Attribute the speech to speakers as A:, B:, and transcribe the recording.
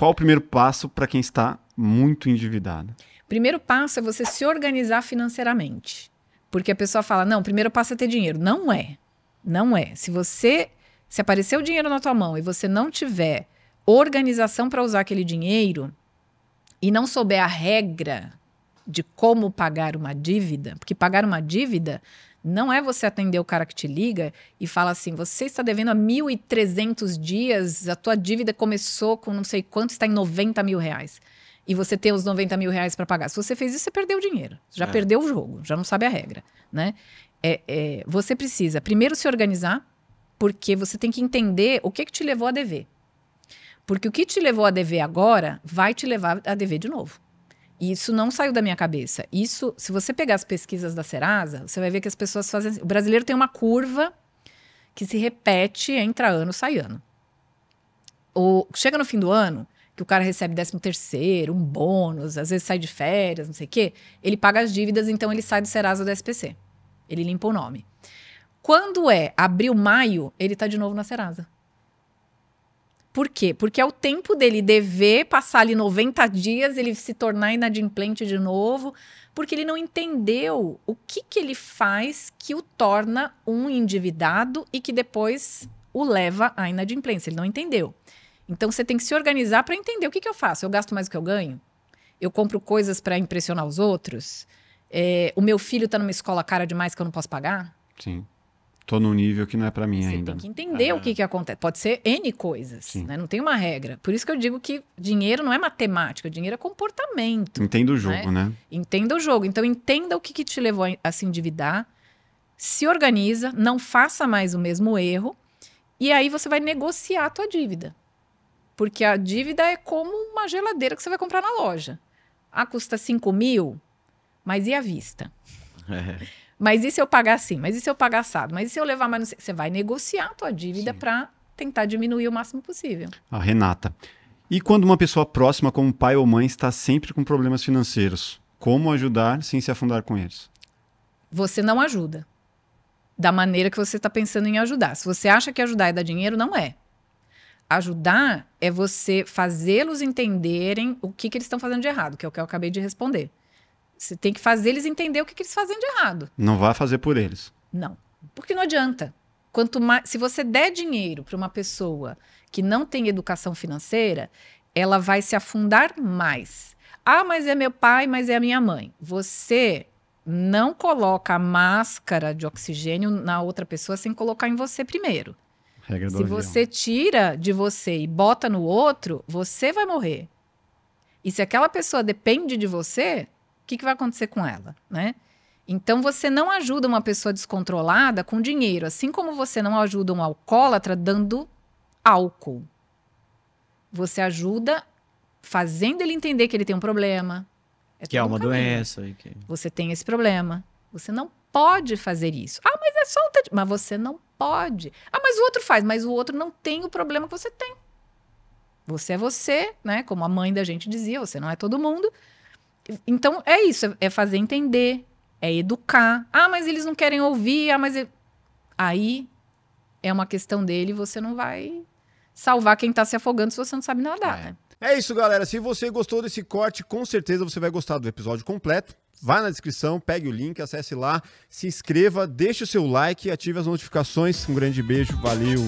A: Qual o primeiro passo para quem está muito endividado?
B: Primeiro passo é você se organizar financeiramente. Porque a pessoa fala: "Não, primeiro passo é ter dinheiro". Não é. Não é. Se você se aparecer o dinheiro na tua mão e você não tiver organização para usar aquele dinheiro e não souber a regra de como pagar uma dívida, porque pagar uma dívida não é você atender o cara que te liga e fala assim: você está devendo a 1.300 dias, a tua dívida começou com não sei quanto, está em 90 mil reais. E você tem os 90 mil reais para pagar. Se você fez isso, você perdeu o dinheiro. Já é. perdeu o jogo, já não sabe a regra. Né? É, é, você precisa primeiro se organizar, porque você tem que entender o que, que te levou a dever. Porque o que te levou a dever agora vai te levar a dever de novo. Isso não saiu da minha cabeça. Isso, se você pegar as pesquisas da Serasa, você vai ver que as pessoas fazem. Assim, o brasileiro tem uma curva que se repete, entra ano, sai ano. Ou chega no fim do ano, que o cara recebe 13 terceiro, um bônus, às vezes sai de férias, não sei o quê, ele paga as dívidas, então ele sai do Serasa do SPC. Ele limpa o nome. Quando é abril, maio, ele tá de novo na Serasa. Por quê? Porque é o tempo dele dever passar ali 90 dias, ele se tornar inadimplente de novo, porque ele não entendeu o que, que ele faz que o torna um endividado e que depois o leva à inadimplência. Ele não entendeu. Então você tem que se organizar para entender o que, que eu faço. Eu gasto mais do que eu ganho? Eu compro coisas para impressionar os outros? É, o meu filho está numa escola cara demais que eu não posso pagar?
A: Sim tô num nível que não é para mim Você ainda. Você tem que
B: entender é. o que, que acontece. Pode ser N coisas, né? Não tem uma regra. Por isso que eu digo que dinheiro não é matemática, dinheiro é comportamento.
A: Entenda o né? jogo, né? né?
B: Entenda o jogo. Então, entenda o que, que te levou a se endividar, se organiza, não faça mais o mesmo erro, e aí você vai negociar a tua dívida. Porque a dívida é como uma geladeira que você vai comprar na loja. Ah, custa 5 mil, mas e à vista? É. Mas e se eu pagar assim? Mas e se eu pagar assado? Mas e se eu levar mais? Você vai negociar a tua dívida para tentar diminuir o máximo possível.
A: A Renata. E quando uma pessoa próxima, como pai ou mãe, está sempre com problemas financeiros, como ajudar sem se afundar com eles?
B: Você não ajuda da maneira que você está pensando em ajudar. Se você acha que ajudar é dar dinheiro, não é. Ajudar é você fazê-los entenderem o que, que eles estão fazendo de errado, que é o que eu acabei de responder. Você tem que fazer eles entender o que, que eles fazem de errado.
A: Não vá fazer por eles.
B: Não. Porque não adianta. Quanto mais, se você der dinheiro para uma pessoa que não tem educação financeira, ela vai se afundar mais. Ah, mas é meu pai, mas é a minha mãe. Você não coloca a máscara de oxigênio na outra pessoa sem colocar em você primeiro. Regra do Se avião. você tira de você e bota no outro, você vai morrer. E se aquela pessoa depende de você, que, que vai acontecer com ela, né? Então você não ajuda uma pessoa descontrolada com dinheiro, assim como você não ajuda um alcoólatra dando álcool. Você ajuda fazendo ele entender que ele tem um problema. É que é uma caminho. doença. Que... Você tem esse problema. Você não pode fazer isso. Ah, mas é só um... Mas você não pode. Ah, mas o outro faz. Mas o outro não tem o problema que você tem. Você é você, né? Como a mãe da gente dizia, você não é todo mundo. Então é isso, é fazer entender, é educar. Ah, mas eles não querem ouvir, ah, mas. Aí é uma questão dele, você não vai salvar quem tá se afogando se você não sabe nadar, é. né?
A: É isso, galera. Se você gostou desse corte, com certeza você vai gostar do episódio completo. Vá na descrição, pegue o link, acesse lá, se inscreva, deixe o seu like e ative as notificações. Um grande beijo, valeu!